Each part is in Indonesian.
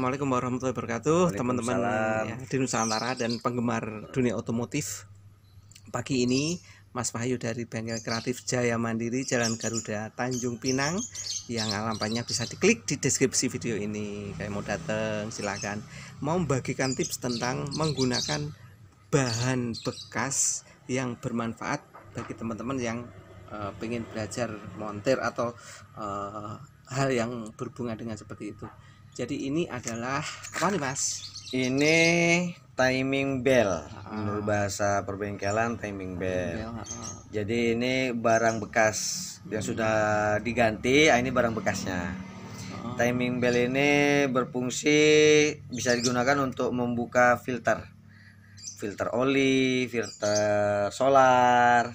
Assalamualaikum warahmatullahi wabarakatuh teman-teman ya, di Nusantara dan penggemar dunia otomotif pagi ini Mas Wahyu dari Bengkel Kreatif Jaya Mandiri Jalan Garuda Tanjung Pinang yang alamatnya bisa diklik di deskripsi video ini kayak mau datang silahkan mau membagikan tips tentang menggunakan bahan bekas yang bermanfaat bagi teman-teman yang uh, eh, pengen belajar montir atau uh, hal yang berhubungan dengan seperti itu jadi ini adalah apa nih Mas? Ini timing bell. Ah. Menurut bahasa perbengkelan timing bell. Ah, ah. Jadi ini barang bekas yang hmm. sudah diganti, ini barang bekasnya. Timing bell ini berfungsi bisa digunakan untuk membuka filter. Filter oli, filter solar.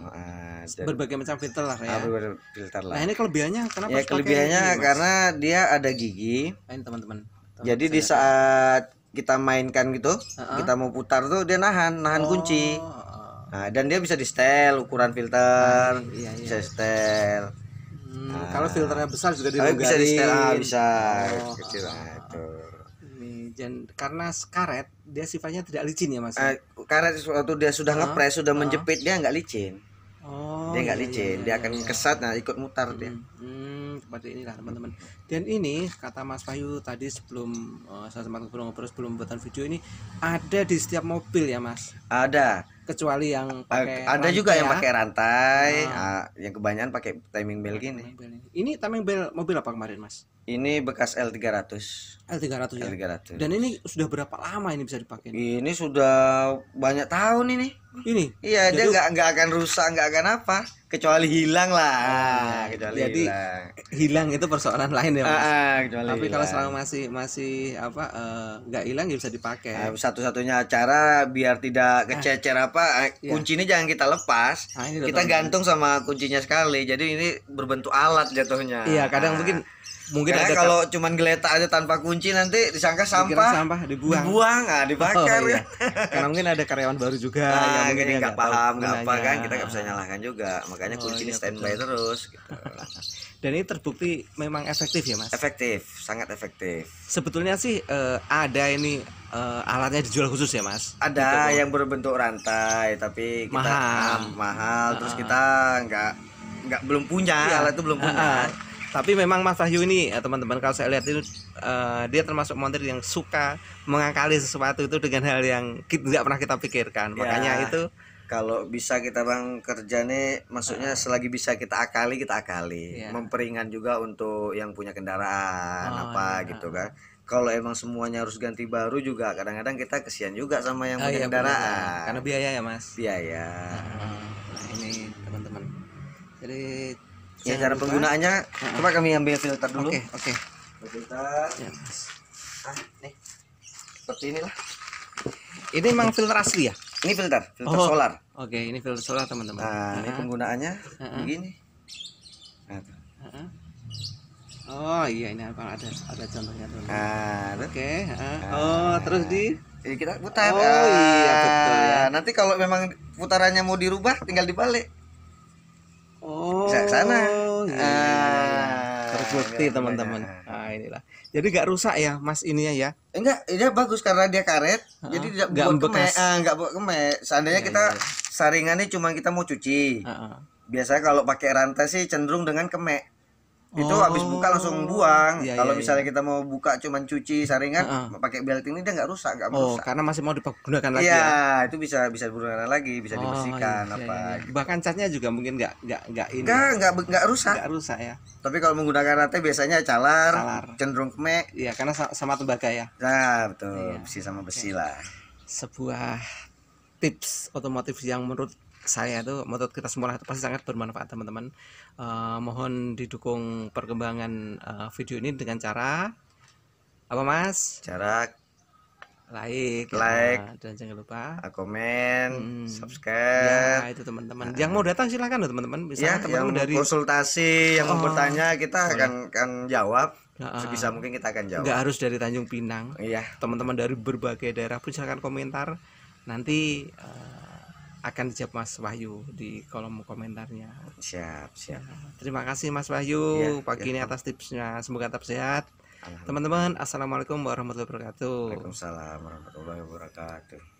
Uh dan berbagai macam filter lah ya. Ah, berbagai filter lah. Nah, ini kelebihannya kenapa? Ya, kelebihannya ini, karena dia ada gigi. Nah, ini teman-teman. Jadi di saat kita mainkan gitu, uh-huh. kita mau putar tuh dia nahan, nahan oh. kunci. Nah, dan dia bisa di setel ukuran filter, nah, iya, iya. bisa iya. setel. Hmm, nah. Kalau filternya besar juga dilonggarin. Bisa di setel, ah, bisa oh, kecil ah, dan karena karet dia sifatnya tidak licin ya mas? Uh, karet waktu dia sudah uh, ngepres sudah uh, menjepit dia nggak licin dia nggak oh, iya, licin iya, dia iya, akan iya. kesat nah ikut mutar hmm, dia hmm, seperti inilah teman-teman dan ini kata Mas Bayu tadi sebelum uh, saya sempat ngobrol-ngobrol sebelum buatan video ini ada di setiap mobil ya Mas ada kecuali yang eh, pakai ada rantai, juga yang ya? pakai rantai ah. Ah, yang kebanyakan pakai timing bell gini ini. ini timing bell mobil apa kemarin Mas ini bekas L300. L300 ya. L300. Dan ini sudah berapa lama ini bisa dipakai? Ini sudah banyak tahun ini. Ini. Iya, dia nggak nggak akan rusak, nggak akan apa, kecuali hilang lah. Ah, kecuali jadi hilang. hilang itu persoalan lain ya, Mas. Ah, ah kecuali Tapi hilang. kalau selama masih masih apa eh, nggak uh, hilang ya bisa dipakai. Ah, satu-satunya cara biar tidak kececer ah. apa, eh, iya. kuncinya jangan kita lepas. Ah, kita gantung sama kuncinya sekali. Jadi ini berbentuk alat jatuhnya. Iya, kadang ah. mungkin mungkin mungkin iya, Karena ada kalau cuman geletak aja tanpa kunci nanti disangka sampah. sampah dibuang. Dibuang, ah dibakar. Oh, iya. Karena mungkin ada karyawan baru juga nah, yang mungkin nggak paham, nggak apa kan kita nggak bisa nyalahkan juga. Makanya oh, kunci iya, standby terus gitu. Dan ini terbukti memang efektif ya, Mas? Efektif, sangat efektif. Sebetulnya sih uh, ada ini uh, alatnya dijual khusus ya mas? Ada gitu. yang berbentuk rantai tapi kita mahal, mahal. Terus kita nggak nggak belum punya ya. alat itu belum punya. Ah, ah tapi memang Mas Wahyu ini eh, teman-teman kalau saya lihat itu uh, dia termasuk montir yang suka mengakali sesuatu itu dengan hal yang tidak pernah kita pikirkan ya, makanya itu kalau bisa kita bang kerja nih maksudnya uh, selagi bisa kita akali kita akali ya. memperingan juga untuk yang punya kendaraan oh, apa ya. gitu kan kalau emang semuanya harus ganti baru juga kadang-kadang kita kesian juga sama yang oh, punya iya, kendaraan karena biaya ya mas biaya ah, ah. nah, ini teman-teman jadi ya, cara penggunaannya nah. coba kami ambil filter dulu oke oke okay. Ya, filter ah nih seperti inilah ini memang filter asli ya ini filter filter oh. solar oke ini filter solar teman-teman nah, nah ini penggunaannya begini nah. Oh iya ini apa ada ada contohnya dulu Ah, oke. Okay. uh-huh. Nah. Oh terus di ini kita putar. Oh iya betul ya. Nanti kalau memang putarannya mau dirubah tinggal dibalik oh bisa ke sana oh, iya, iya, iya, iya, ah, terbukti teman-teman Ah inilah jadi gak rusak ya mas ininya ya enggak ini bagus karena dia karet Ah, jadi tidak buat kemek ah, enggak buat kemek seandainya iya, kita saringan saringannya cuma kita mau cuci Ah, ah. biasanya kalau pakai rantai sih cenderung dengan kemek itu oh. habis buka langsung buang. Ya, Kalau ya, misalnya ya. kita mau buka cuman cuci saringan uh -uh. pakai belting ini dia nggak rusak, nggak oh, karena masih mau digunakan lagi. Iya, ya? itu bisa bisa digunakan lagi, bisa oh, iya, dibersihkan ya, apa. Ya, ya. Bahkan catnya juga mungkin nggak nggak nggak ini. Nggak ya? nggak nggak rusak. Nggak rusak ya. Tapi kalau menggunakan rantai biasanya calar, calar. cenderung keme. Iya, karena sama tembaga ya. Nah, betul. Ya. Besi sama besi okay. lah. Sebuah tips otomotif yang menurut saya itu menurut kita semua itu pasti sangat bermanfaat teman-teman uh, mohon didukung perkembangan uh, video ini dengan cara apa mas cara like ya, like ya, dan jangan lupa ah, komen hmm. subscribe ya itu teman-teman nah. yang mau datang silahkan loh teman-teman bisa ya, teman-teman dari konsultasi yang oh. mau bertanya kita akan akan jawab nah, sebisa mungkin kita akan jawab nggak harus dari Tanjung Pinang iya teman-teman dari berbagai daerah pun silahkan komentar nanti eh, akan dijawab Mas Wahyu di kolom komentarnya. Siap, siap. Ya, terima kasih Mas Wahyu ya, pagi ya. ini atas tipsnya. Semoga tetap sehat. Teman-teman, assalamualaikum warahmatullahi wabarakatuh. Waalaikumsalam warahmatullahi wabarakatuh.